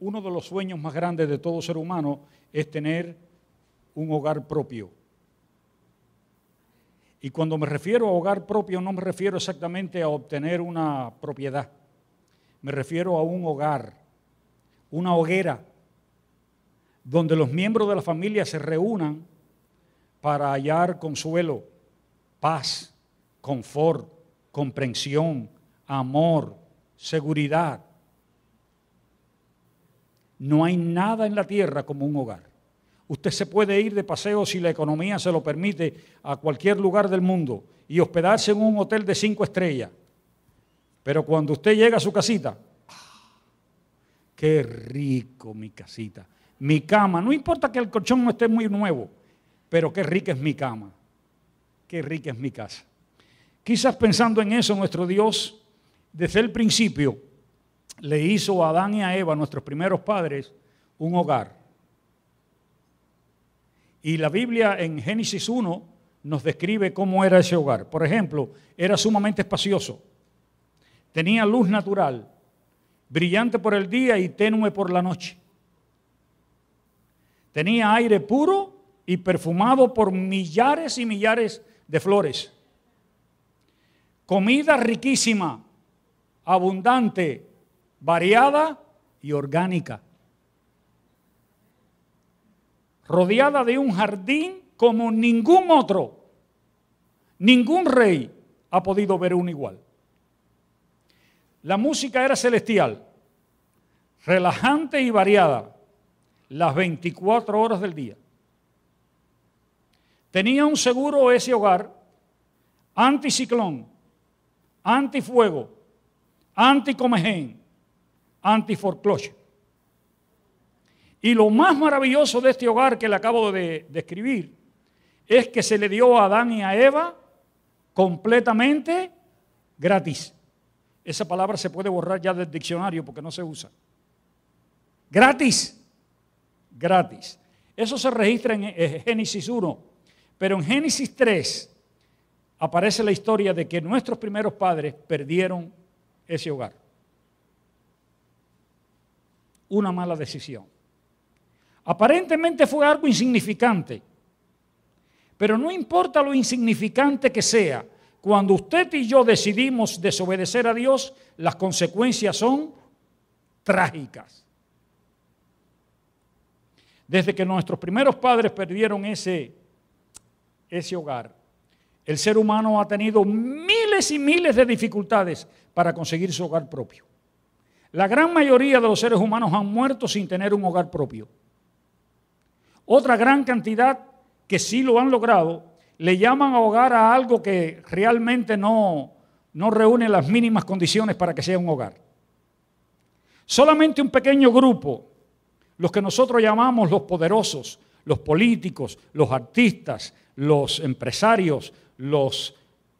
uno de los sueños más grandes de todo ser humano es tener un hogar propio. Y cuando me refiero a hogar propio no me refiero exactamente a obtener una propiedad, me refiero a un hogar, una hoguera, donde los miembros de la familia se reúnan para hallar consuelo, paz, confort, comprensión, amor, seguridad, no hay nada en la tierra como un hogar. Usted se puede ir de paseo si la economía se lo permite a cualquier lugar del mundo y hospedarse en un hotel de cinco estrellas. Pero cuando usted llega a su casita, qué rico mi casita, mi cama. No importa que el colchón no esté muy nuevo, pero qué rica es mi cama, qué rica es mi casa. Quizás pensando en eso, nuestro Dios, desde el principio, le hizo a Adán y a Eva, nuestros primeros padres, un hogar. Y la Biblia en Génesis 1 nos describe cómo era ese hogar. Por ejemplo, era sumamente espacioso, tenía luz natural, brillante por el día y tenue por la noche. Tenía aire puro y perfumado por millares y millares de flores. Comida riquísima, abundante, variada y orgánica, rodeada de un jardín como ningún otro. Ningún rey ha podido ver un igual. La música era celestial, relajante y variada, las 24 horas del día. Tenía un seguro ese hogar, anticiclón, antifuego, anticomején, anti-foreclosure. Y lo más maravilloso de este hogar que le acabo de describir es que se le dio a Adán y a Eva completamente gratis. Esa palabra se puede borrar ya del diccionario porque no se usa. Gratis, gratis. Eso se registra en Génesis 1, pero en Génesis 3 aparece la historia de que nuestros primeros padres perdieron ese hogar una mala decisión. Aparentemente fue algo insignificante, pero no importa lo insignificante que sea, cuando usted y yo decidimos desobedecer a Dios, las consecuencias son trágicas. Desde que nuestros primeros padres perdieron ese, ese hogar, el ser humano ha tenido miles y miles de dificultades para conseguir su hogar propio. La gran mayoría de los seres humanos han muerto sin tener un hogar propio. Otra gran cantidad que sí lo han logrado, le llaman a hogar a algo que realmente no, no reúne las mínimas condiciones para que sea un hogar. Solamente un pequeño grupo, los que nosotros llamamos los poderosos, los políticos, los artistas, los empresarios, los,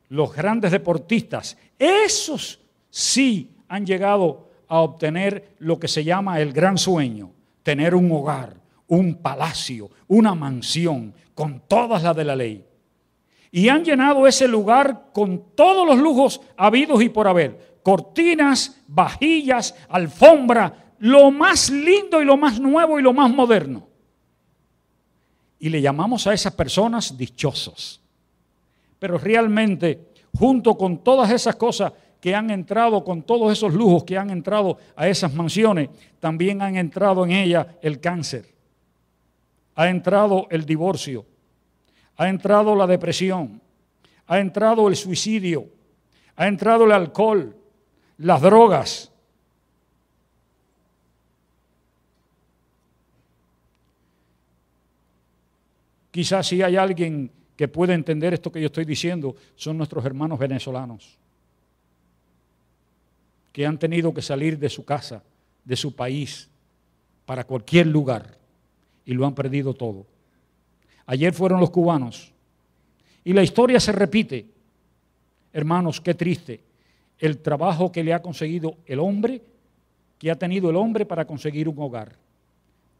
los grandes deportistas, esos sí han llegado a obtener lo que se llama el gran sueño, tener un hogar, un palacio, una mansión, con todas las de la ley. Y han llenado ese lugar con todos los lujos habidos y por haber. Cortinas, vajillas, alfombra, lo más lindo y lo más nuevo y lo más moderno. Y le llamamos a esas personas dichosos. Pero realmente, junto con todas esas cosas, que han entrado con todos esos lujos que han entrado a esas mansiones, también han entrado en ella el cáncer, ha entrado el divorcio, ha entrado la depresión, ha entrado el suicidio, ha entrado el alcohol, las drogas. Quizás si hay alguien que pueda entender esto que yo estoy diciendo, son nuestros hermanos venezolanos que han tenido que salir de su casa, de su país, para cualquier lugar, y lo han perdido todo. Ayer fueron los cubanos, y la historia se repite. Hermanos, qué triste el trabajo que le ha conseguido el hombre, que ha tenido el hombre para conseguir un hogar,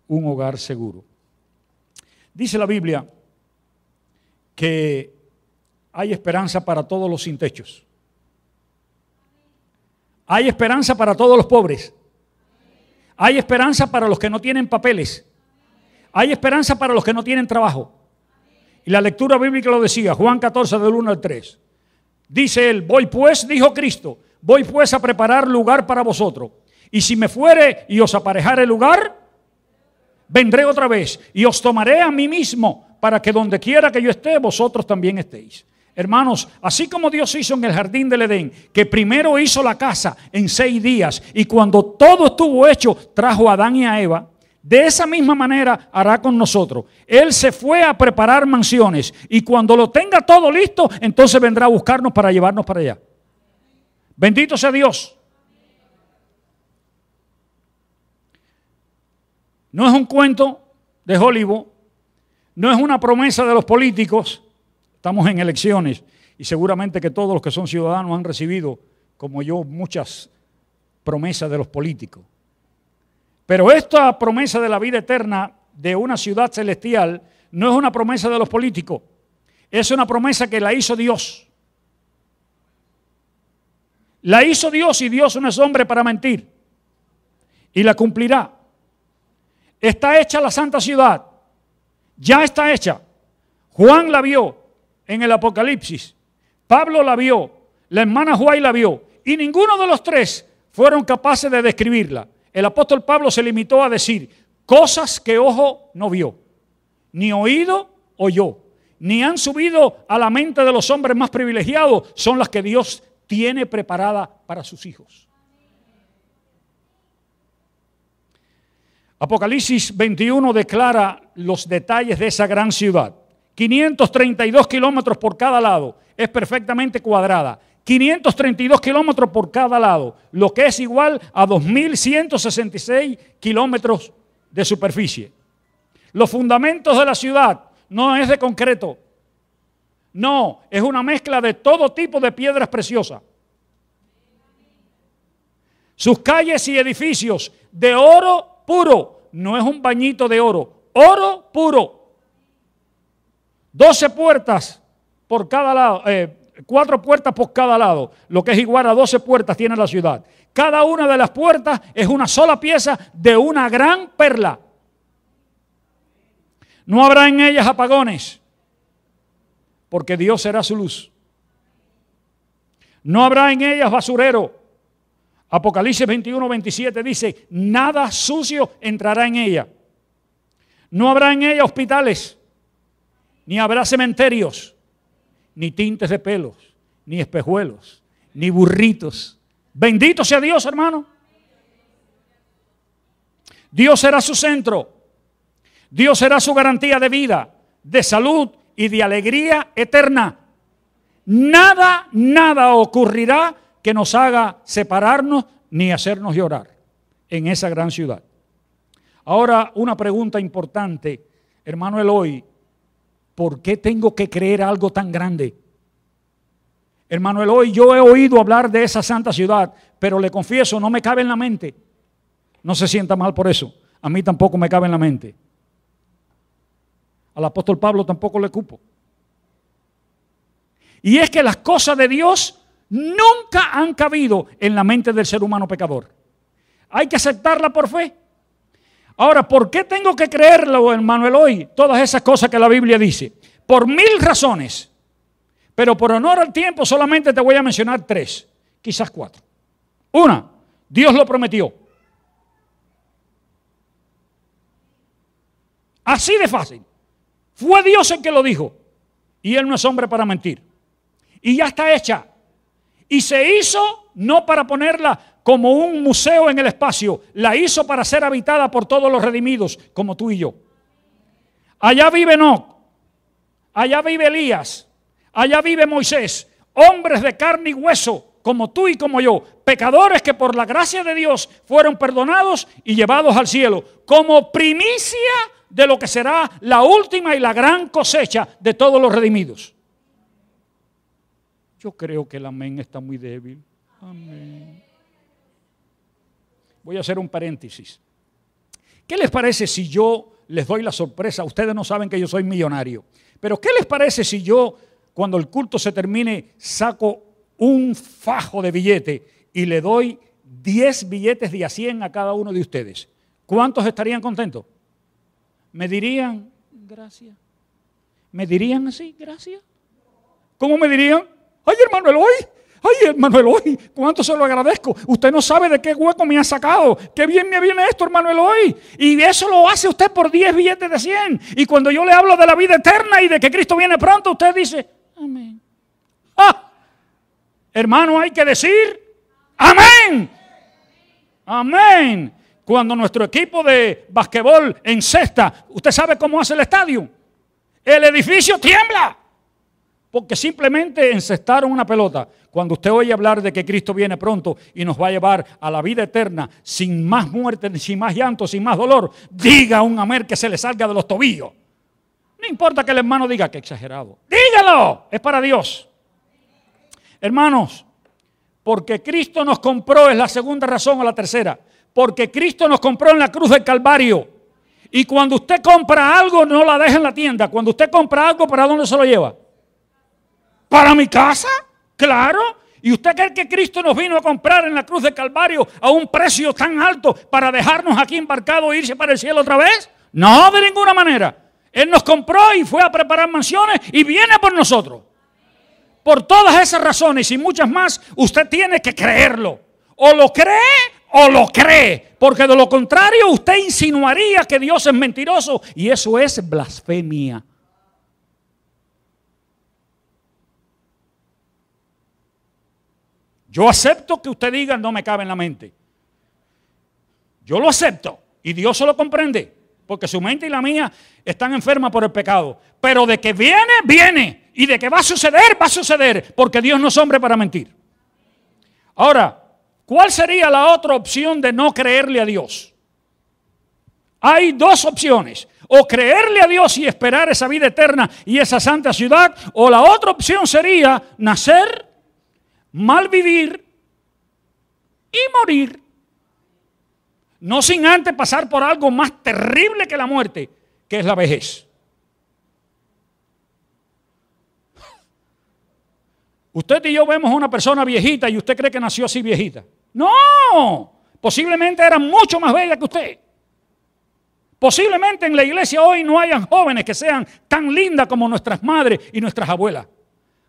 un hogar seguro. Dice la Biblia que hay esperanza para todos los sin techos. Hay esperanza para todos los pobres. Hay esperanza para los que no tienen papeles. Hay esperanza para los que no tienen trabajo. Y la lectura bíblica lo decía, Juan 14 del 1 al 3. Dice él, voy pues, dijo Cristo, voy pues a preparar lugar para vosotros. Y si me fuere y os aparejare lugar, vendré otra vez y os tomaré a mí mismo para que donde quiera que yo esté, vosotros también estéis. Hermanos, así como Dios hizo en el jardín del Edén, que primero hizo la casa en seis días y cuando todo estuvo hecho trajo a Adán y a Eva, de esa misma manera hará con nosotros. Él se fue a preparar mansiones y cuando lo tenga todo listo, entonces vendrá a buscarnos para llevarnos para allá. Bendito sea Dios. No es un cuento de Hollywood, no es una promesa de los políticos Estamos en elecciones y seguramente que todos los que son ciudadanos han recibido, como yo, muchas promesas de los políticos. Pero esta promesa de la vida eterna de una ciudad celestial no es una promesa de los políticos, es una promesa que la hizo Dios. La hizo Dios y Dios no es hombre para mentir. Y la cumplirá. Está hecha la santa ciudad. Ya está hecha. Juan la vio en el Apocalipsis. Pablo la vio, la hermana Juárez la vio, y ninguno de los tres fueron capaces de describirla. El apóstol Pablo se limitó a decir cosas que ojo no vio, ni oído oyó, ni han subido a la mente de los hombres más privilegiados, son las que Dios tiene preparada para sus hijos. Apocalipsis 21 declara los detalles de esa gran ciudad. 532 kilómetros por cada lado, es perfectamente cuadrada. 532 kilómetros por cada lado, lo que es igual a 2.166 kilómetros de superficie. Los fundamentos de la ciudad no es de concreto, no, es una mezcla de todo tipo de piedras preciosas. Sus calles y edificios de oro puro, no es un bañito de oro, oro puro. 12 puertas por cada lado, eh, cuatro puertas por cada lado, lo que es igual a 12 puertas tiene la ciudad. Cada una de las puertas es una sola pieza de una gran perla. No habrá en ellas apagones, porque Dios será su luz. No habrá en ellas basurero. Apocalipsis 21, 27 dice, nada sucio entrará en ella. No habrá en ella hospitales ni habrá cementerios, ni tintes de pelos, ni espejuelos, ni burritos. Bendito sea Dios, hermano. Dios será su centro. Dios será su garantía de vida, de salud y de alegría eterna. Nada, nada ocurrirá que nos haga separarnos ni hacernos llorar en esa gran ciudad. Ahora, una pregunta importante, hermano Eloy, ¿Por qué tengo que creer algo tan grande? Hermano hoy yo he oído hablar de esa santa ciudad, pero le confieso, no me cabe en la mente. No se sienta mal por eso. A mí tampoco me cabe en la mente. Al apóstol Pablo tampoco le cupo. Y es que las cosas de Dios nunca han cabido en la mente del ser humano pecador. Hay que aceptarla por fe. Ahora, ¿por qué tengo que creerlo, hermano Hoy Todas esas cosas que la Biblia dice. Por mil razones. Pero por honor al tiempo solamente te voy a mencionar tres, quizás cuatro. Una, Dios lo prometió. Así de fácil. Fue Dios el que lo dijo. Y Él no es hombre para mentir. Y ya está hecha. Y se hizo no para ponerla como un museo en el espacio, la hizo para ser habitada por todos los redimidos, como tú y yo. Allá vive Enoch, allá vive Elías, allá vive Moisés, hombres de carne y hueso, como tú y como yo, pecadores que por la gracia de Dios fueron perdonados y llevados al cielo, como primicia de lo que será la última y la gran cosecha de todos los redimidos. Yo creo que el amén está muy débil. Amén. Voy a hacer un paréntesis. ¿Qué les parece si yo les doy la sorpresa? Ustedes no saben que yo soy millonario. Pero ¿qué les parece si yo, cuando el culto se termine, saco un fajo de billete y le doy 10 billetes de a 100 a cada uno de ustedes? ¿Cuántos estarían contentos? Me dirían, gracias. ¿Me dirían así, gracias? ¿Cómo me dirían? Ay, hermano hoy. Ay, hermano Eloy, cuánto se lo agradezco. Usted no sabe de qué hueco me ha sacado. Qué bien me viene esto, hermano Eloy. Y eso lo hace usted por 10 billetes de 100. Y cuando yo le hablo de la vida eterna y de que Cristo viene pronto, usted dice, amén. Ah, hermano, hay que decir, amén. Amén. Cuando nuestro equipo de basquetbol encesta, ¿usted sabe cómo hace el estadio? El edificio tiembla porque simplemente encestaron una pelota. Cuando usted oye hablar de que Cristo viene pronto y nos va a llevar a la vida eterna, sin más muerte, sin más llanto, sin más dolor, diga a un amer que se le salga de los tobillos. No importa que el hermano diga que exagerado. Dígalo, es para Dios. Hermanos, porque Cristo nos compró, es la segunda razón o la tercera, porque Cristo nos compró en la cruz del Calvario. Y cuando usted compra algo, no la deja en la tienda. Cuando usted compra algo, ¿para dónde se lo lleva? para mi casa, claro. ¿Y usted cree que Cristo nos vino a comprar en la cruz de Calvario a un precio tan alto para dejarnos aquí embarcados e irse para el cielo otra vez? No, de ninguna manera. Él nos compró y fue a preparar mansiones y viene por nosotros. Por todas esas razones y muchas más, usted tiene que creerlo. O lo cree o lo cree. Porque de lo contrario usted insinuaría que Dios es mentiroso y eso es blasfemia. Yo acepto que usted diga no me cabe en la mente. Yo lo acepto y Dios se lo comprende, porque su mente y la mía están enfermas por el pecado. Pero de que viene, viene. Y de que va a suceder, va a suceder, porque Dios no es hombre para mentir. Ahora, ¿cuál sería la otra opción de no creerle a Dios? Hay dos opciones. O creerle a Dios y esperar esa vida eterna y esa santa ciudad. O la otra opción sería nacer mal vivir y morir. No sin antes pasar por algo más terrible que la muerte, que es la vejez. Usted y yo vemos a una persona viejita y usted cree que nació así viejita. No, posiblemente era mucho más bella que usted. Posiblemente en la iglesia hoy no hayan jóvenes que sean tan lindas como nuestras madres y nuestras abuelas.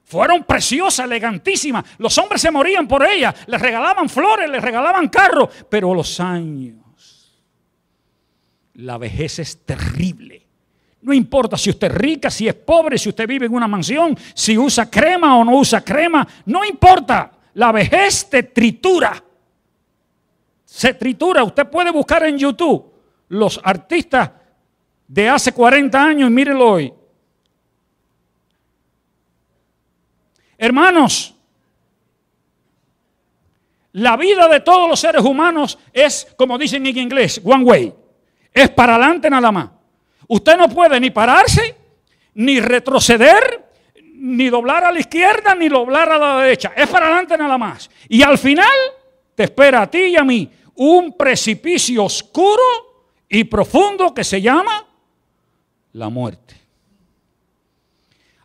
Fueron preciosas, elegantísimas. Los hombres se morían por ellas. Les regalaban flores, les regalaban carros. Pero los años, la vejez es terrible. No importa si usted es rica, si es pobre, si usted vive en una mansión, si usa crema o no usa crema. No importa. La vejez te tritura. Se tritura. Usted puede buscar en YouTube los artistas de hace 40 años y mírenlo hoy. Hermanos, la vida de todos los seres humanos es, como dicen en inglés, one way. Es para adelante nada más. Usted no puede ni pararse, ni retroceder, ni doblar a la izquierda, ni doblar a la derecha. Es para adelante nada más. Y al final te espera a ti y a mí un precipicio oscuro y profundo que se llama la muerte.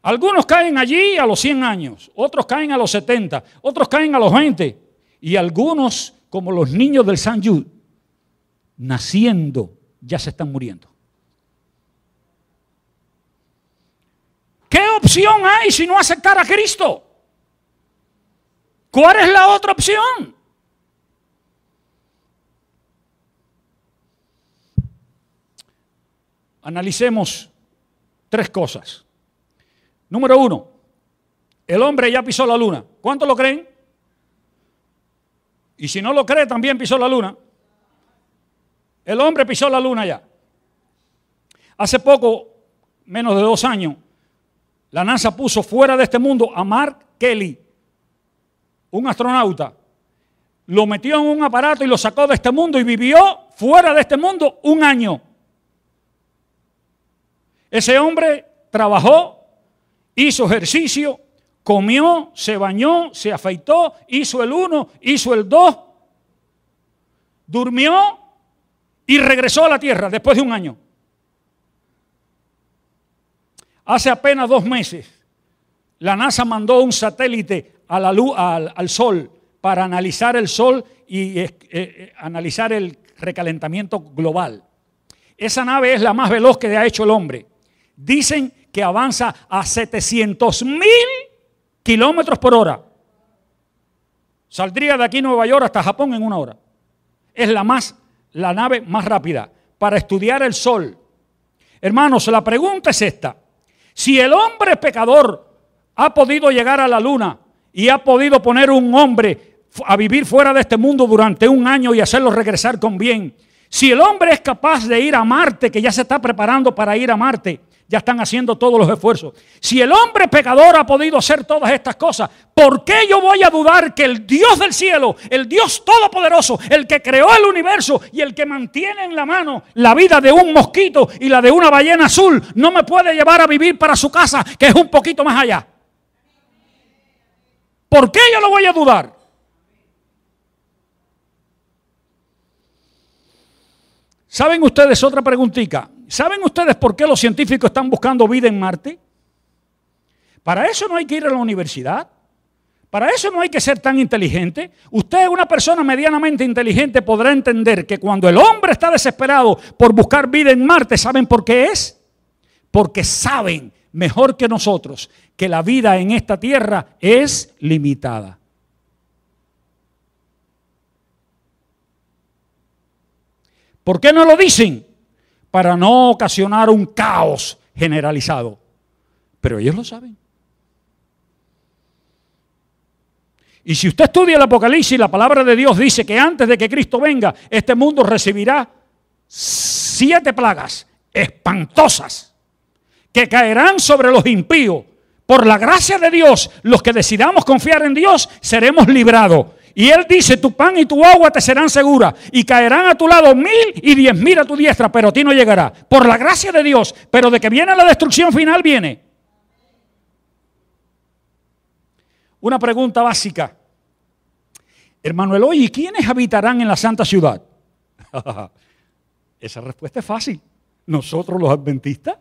Algunos caen allí a los 100 años, otros caen a los 70, otros caen a los 20 y algunos, como los niños del San Jude, naciendo ya se están muriendo. ¿Qué opción hay si no aceptar a Cristo? ¿Cuál es la otra opción? Analicemos tres cosas. Número uno, el hombre ya pisó la luna. ¿Cuánto lo creen? Y si no lo cree, también pisó la luna. El hombre pisó la luna ya. Hace poco, menos de dos años, la NASA puso fuera de este mundo a Mark Kelly, un astronauta. Lo metió en un aparato y lo sacó de este mundo y vivió fuera de este mundo un año. Ese hombre trabajó hizo ejercicio, comió, se bañó, se afeitó, hizo el uno, hizo el 2, durmió y regresó a la tierra después de un año. Hace apenas dos meses, la NASA mandó un satélite a la luz, al, sol para analizar el sol y eh, eh, analizar el recalentamiento global. Esa nave es la más veloz que ha hecho el hombre. Dicen que avanza a 700 mil kilómetros por hora. Saldría de aquí Nueva York hasta Japón en una hora. Es la, más, la nave más rápida para estudiar el sol. Hermanos, la pregunta es esta. Si el hombre pecador ha podido llegar a la luna y ha podido poner un hombre a vivir fuera de este mundo durante un año y hacerlo regresar con bien, si el hombre es capaz de ir a Marte, que ya se está preparando para ir a Marte, ya están haciendo todos los esfuerzos. Si el hombre pecador ha podido hacer todas estas cosas, ¿por qué yo voy a dudar que el Dios del cielo, el Dios todopoderoso, el que creó el universo y el que mantiene en la mano la vida de un mosquito y la de una ballena azul, no me puede llevar a vivir para su casa, que es un poquito más allá? ¿Por qué yo lo voy a dudar? ¿Saben ustedes otra preguntita? ¿Saben ustedes por qué los científicos están buscando vida en Marte? Para eso no hay que ir a la universidad. Para eso no hay que ser tan inteligente. Usted, una persona medianamente inteligente, podrá entender que cuando el hombre está desesperado por buscar vida en Marte, ¿saben por qué es? Porque saben mejor que nosotros que la vida en esta tierra es limitada. ¿Por qué no lo dicen? para no ocasionar un caos generalizado. Pero ellos lo saben. Y si usted estudia el Apocalipsis, la palabra de Dios dice que antes de que Cristo venga, este mundo recibirá siete plagas espantosas que caerán sobre los impíos. Por la gracia de Dios, los que decidamos confiar en Dios, seremos librados. Y él dice, tu pan y tu agua te serán seguras y caerán a tu lado mil y diez mil a tu diestra, pero a ti no llegará. Por la gracia de Dios, pero de que viene la destrucción final viene. Una pregunta básica. Hermano Eloy, ¿y quiénes habitarán en la santa ciudad? Esa respuesta es fácil. ¿Nosotros los adventistas?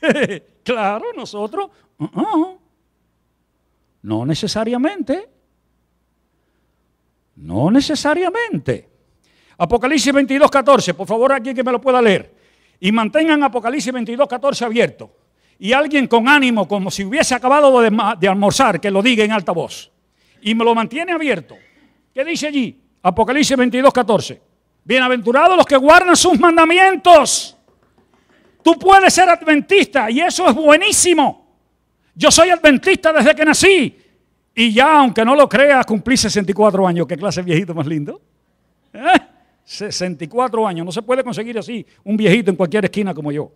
claro, nosotros. Uh-uh. No necesariamente. No necesariamente. Apocalipsis 22, por favor, alguien que me lo pueda leer. Y mantengan Apocalipsis 22, abierto. Y alguien con ánimo, como si hubiese acabado de, de almorzar, que lo diga en alta voz. Y me lo mantiene abierto. ¿Qué dice allí? Apocalipsis 22, 14. Bienaventurados los que guardan sus mandamientos. Tú puedes ser adventista y eso es buenísimo. Yo soy adventista desde que nací y ya, aunque no lo creas, cumplí 64 años. ¿Qué clase de viejito más lindo? 64 ¿Eh? años. No se puede conseguir así un viejito en cualquier esquina como yo.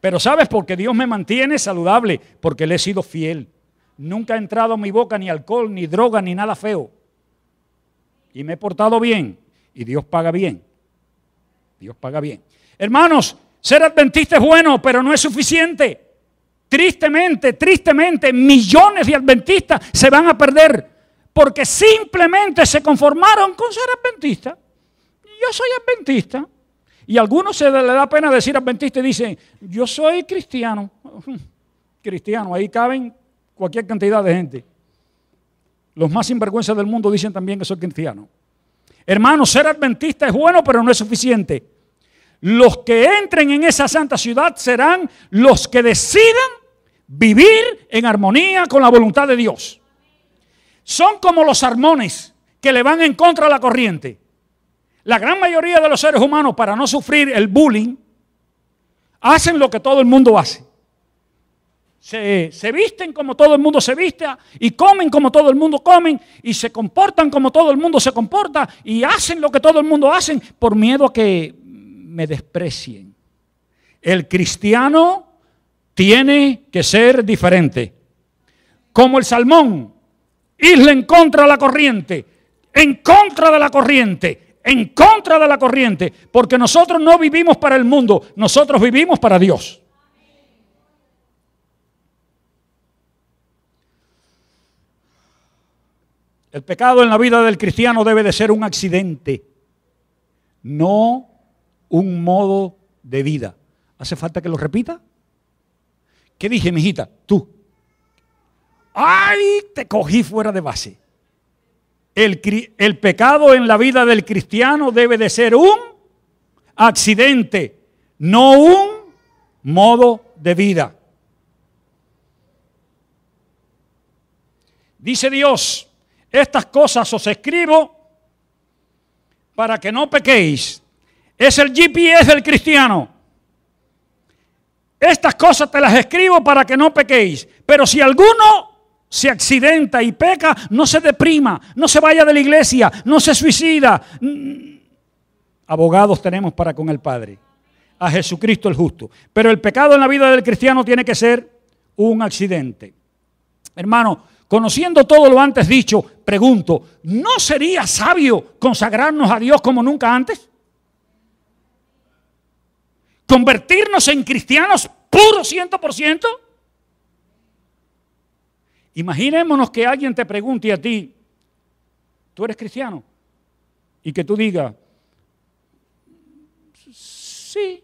Pero sabes, por qué? Dios me mantiene saludable, porque le he sido fiel. Nunca ha entrado a mi boca ni alcohol, ni droga, ni nada feo. Y me he portado bien. Y Dios paga bien. Dios paga bien. Hermanos, ser adventista es bueno, pero no es suficiente. Tristemente, tristemente, millones de adventistas se van a perder porque simplemente se conformaron con ser adventistas. Yo soy adventista. Y a algunos se le da pena decir adventista y dicen, yo soy cristiano. cristiano, ahí caben cualquier cantidad de gente. Los más sinvergüenzas del mundo dicen también que soy cristiano. Hermano, ser adventista es bueno, pero no es suficiente los que entren en esa santa ciudad serán los que decidan vivir en armonía con la voluntad de Dios. Son como los armones que le van en contra a la corriente. La gran mayoría de los seres humanos, para no sufrir el bullying, hacen lo que todo el mundo hace. Se, visten como todo el mundo se viste y comen como todo el mundo comen y se comportan como todo el mundo se comporta y hacen lo que todo el mundo hace por miedo a que me desprecien. El cristiano tiene que ser diferente. Como el salmón, isla en contra de la corriente, en contra de la corriente, en contra de la corriente, porque nosotros no vivimos para el mundo, nosotros vivimos para Dios. El pecado en la vida del cristiano debe de ser un accidente, no un modo de vida. ¿Hace falta que lo repita? ¿Qué dije, mijita? Tú. ¡Ay! Te cogí fuera de base. El, el, pecado en la vida del cristiano debe de ser un accidente, no un modo de vida. Dice Dios, estas cosas os escribo para que no pequéis. Es el GPS del cristiano. Estas cosas te las escribo para que no pequéis. Pero si alguno se accidenta y peca, no se deprima, no se vaya de la iglesia, no se suicida. Mm. Abogados tenemos para con el Padre, a Jesucristo el justo. Pero el pecado en la vida del cristiano tiene que ser un accidente. Hermano, conociendo todo lo antes dicho, pregunto, ¿no sería sabio consagrarnos a Dios como nunca antes? convertirnos en cristianos puro 100%? Imaginémonos que alguien te pregunte a ti, ¿tú eres cristiano? Y que tú digas, sí.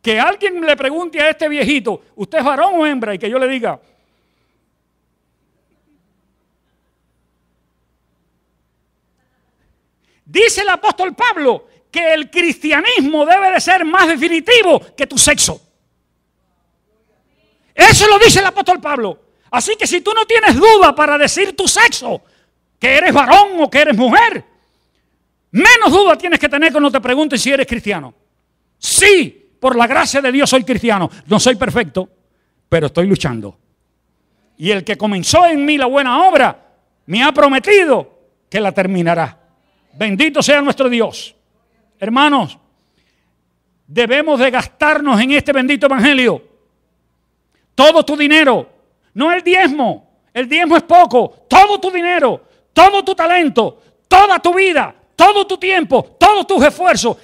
Que alguien le pregunte a este viejito, ¿usted es varón o hembra? Y que yo le diga, dice el apóstol Pablo que el cristianismo debe de ser más definitivo que tu sexo. Eso lo dice el apóstol Pablo. Así que si tú no tienes duda para decir tu sexo, que eres varón o que eres mujer, menos duda tienes que tener cuando te pregunten si eres cristiano. Sí, por la gracia de Dios soy cristiano. No soy perfecto, pero estoy luchando. Y el que comenzó en mí la buena obra, me ha prometido que la terminará. Bendito sea nuestro Dios. Hermanos, debemos de gastarnos en este bendito evangelio. Todo tu dinero, no el diezmo, el diezmo es poco, todo tu dinero, todo tu talento, toda tu vida, todo tu tiempo, todos tus esfuerzos,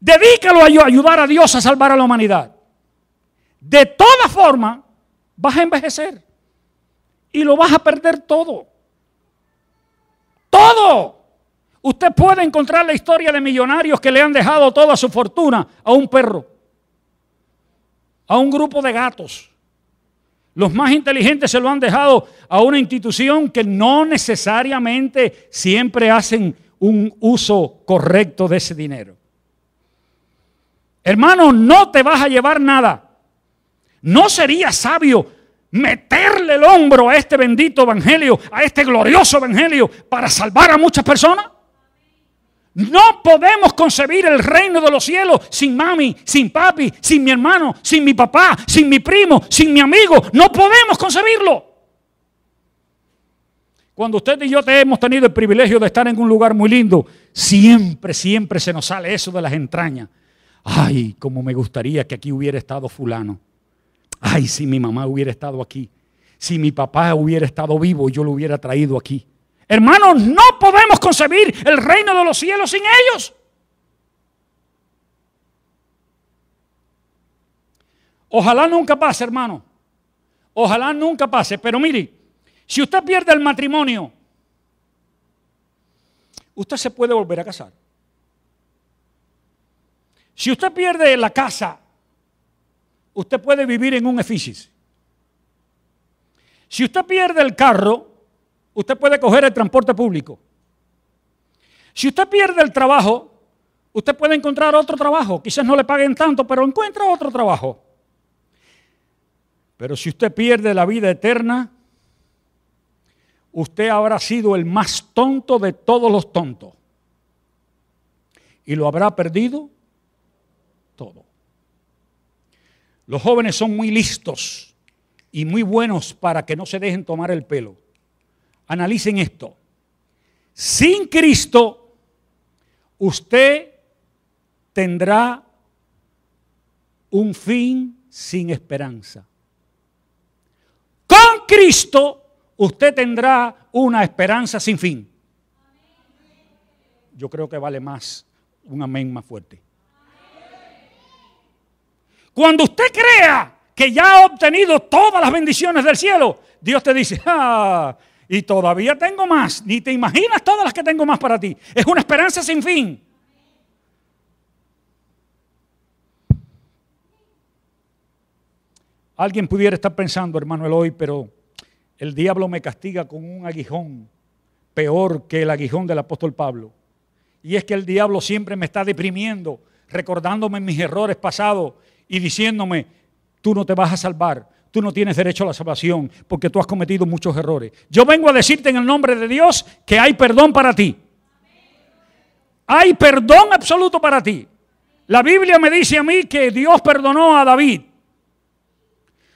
dedícalo a ayudar a Dios a salvar a la humanidad. De toda forma, vas a envejecer y lo vas a perder todo. Todo. Usted puede encontrar la historia de millonarios que le han dejado toda su fortuna a un perro, a un grupo de gatos. Los más inteligentes se lo han dejado a una institución que no necesariamente siempre hacen un uso correcto de ese dinero. Hermano, no te vas a llevar nada. No sería sabio meterle el hombro a este bendito evangelio, a este glorioso evangelio, para salvar a muchas personas. No podemos concebir el reino de los cielos sin mami, sin papi, sin mi hermano, sin mi papá, sin mi primo, sin mi amigo. No podemos concebirlo. Cuando usted y yo hemos tenido el privilegio de estar en un lugar muy lindo, siempre, siempre se nos sale eso de las entrañas. Ay, cómo me gustaría que aquí hubiera estado fulano. Ay, si mi mamá hubiera estado aquí. Si mi papá hubiera estado vivo, yo lo hubiera traído aquí. Hermanos, no podemos concebir el reino de los cielos sin ellos. Ojalá nunca pase, hermano. Ojalá nunca pase. Pero mire, si usted pierde el matrimonio, usted se puede volver a casar. Si usted pierde la casa, usted puede vivir en un edificio. Si usted pierde el carro, usted puede coger el transporte público. Si usted pierde el trabajo, usted puede encontrar otro trabajo. Quizás no le paguen tanto, pero encuentra otro trabajo. Pero si usted pierde la vida eterna, usted habrá sido el más tonto de todos los tontos. Y lo habrá perdido todo. Los jóvenes son muy listos y muy buenos para que no se dejen tomar el pelo. Analicen esto. Sin Cristo, usted tendrá un fin sin esperanza. Con Cristo, usted tendrá una esperanza sin fin. Yo creo que vale más un amén más fuerte. Cuando usted crea que ya ha obtenido todas las bendiciones del cielo, Dios te dice, ah, y todavía tengo más. Ni te imaginas todas las que tengo más para ti. Es una esperanza sin fin. Alguien pudiera estar pensando, hermano hoy, pero el diablo me castiga con un aguijón peor que el aguijón del apóstol Pablo. Y es que el diablo siempre me está deprimiendo, recordándome mis errores pasados y diciéndome, tú no te vas a salvar, tú no tienes derecho a la salvación porque tú has cometido muchos errores. Yo vengo a decirte en el nombre de Dios que hay perdón para ti. Hay perdón absoluto para ti. La Biblia me dice a mí que Dios perdonó a David.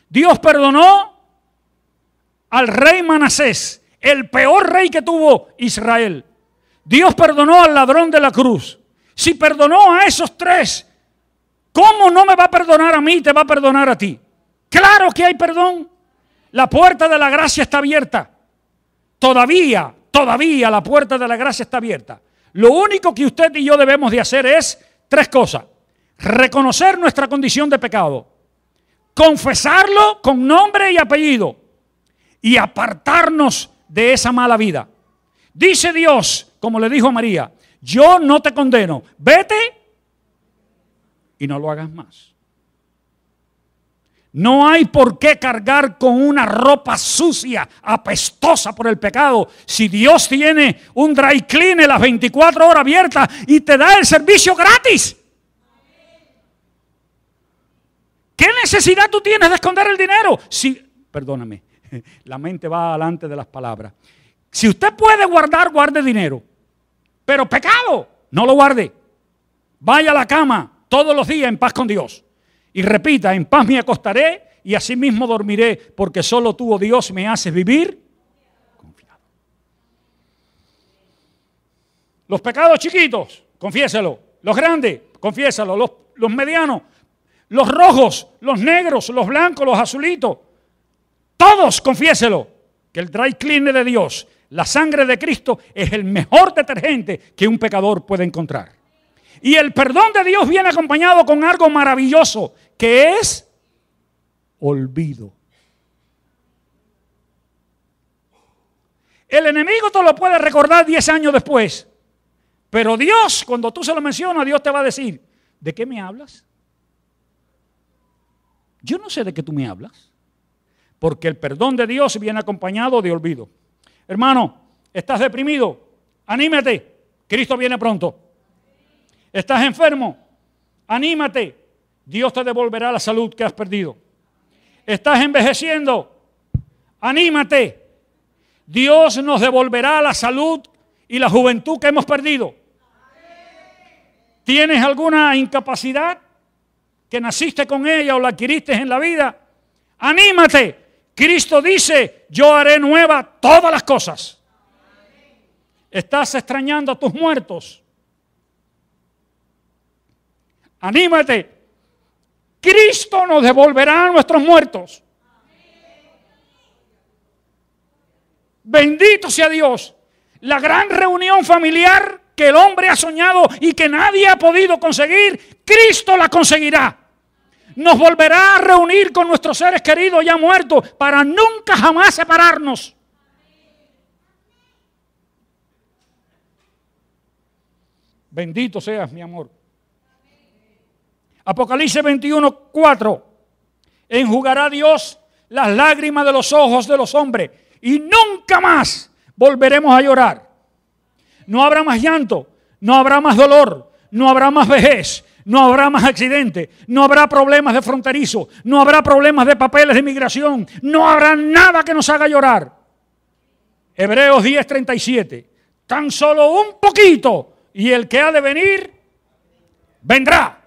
Dios perdonó al rey Manasés, el peor rey que tuvo Israel. Dios perdonó al ladrón de la cruz. Si perdonó a esos tres, ¿cómo no me va a perdonar a mí? y Te va a perdonar a ti. Claro que hay perdón. La puerta de la gracia está abierta. Todavía, todavía la puerta de la gracia está abierta. Lo único que usted y yo debemos de hacer es tres cosas. Reconocer nuestra condición de pecado. Confesarlo con nombre y apellido. Y apartarnos de esa mala vida. Dice Dios, como le dijo a María, yo no te condeno. Vete y no lo hagas más. No hay por qué cargar con una ropa sucia, apestosa por el pecado. Si Dios tiene un dry clean las 24 horas abiertas y te da el servicio gratis. ¿Qué necesidad tú tienes de esconder el dinero? Si, perdóname, la mente va adelante de las palabras. Si usted puede guardar, guarde dinero. Pero pecado, no lo guarde. Vaya a la cama todos los días en paz con Dios y repita, en paz me acostaré y asimismo dormiré, porque solo tú, oh Dios, me haces vivir confiado. Los pecados chiquitos, confiéselo. Los grandes, confiéselo. Los, medianos, los rojos, los negros, los blancos, los azulitos. Todos, confiéselo. Que el dry de Dios, la sangre de Cristo, es el mejor detergente que un pecador puede encontrar. Y el perdón de Dios viene acompañado con algo maravilloso, que es olvido. El enemigo te lo puede recordar 10 años después, pero Dios, cuando tú se lo mencionas, Dios te va a decir, ¿de qué me hablas? Yo no sé de qué tú me hablas, porque el perdón de Dios viene acompañado de olvido. Hermano, estás deprimido, anímate, Cristo viene pronto. Estás enfermo, anímate. Dios te devolverá la salud que has perdido. Estás envejeciendo, anímate. Dios nos devolverá la salud y la juventud que hemos perdido. ¿Tienes alguna incapacidad que naciste con ella o la adquiriste en la vida? Anímate. Cristo dice, yo haré nueva todas las cosas. Estás extrañando a tus muertos. Anímate. Cristo nos devolverá a nuestros muertos. Bendito sea Dios. La gran reunión familiar que el hombre ha soñado y que nadie ha podido conseguir, Cristo la conseguirá. Nos volverá a reunir con nuestros seres queridos ya muertos para nunca jamás separarnos. Bendito seas, mi amor. Apocalipsis 21, 4. Enjugará Dios las lágrimas de los ojos de los hombres y nunca más volveremos a llorar. No habrá más llanto, no habrá más dolor, no habrá más vejez, no habrá más accidente, no habrá problemas de fronterizo, no habrá problemas de papeles de migración, no habrá nada que nos haga llorar. Hebreos 10:37, tan solo un poquito y el que ha de venir, vendrá.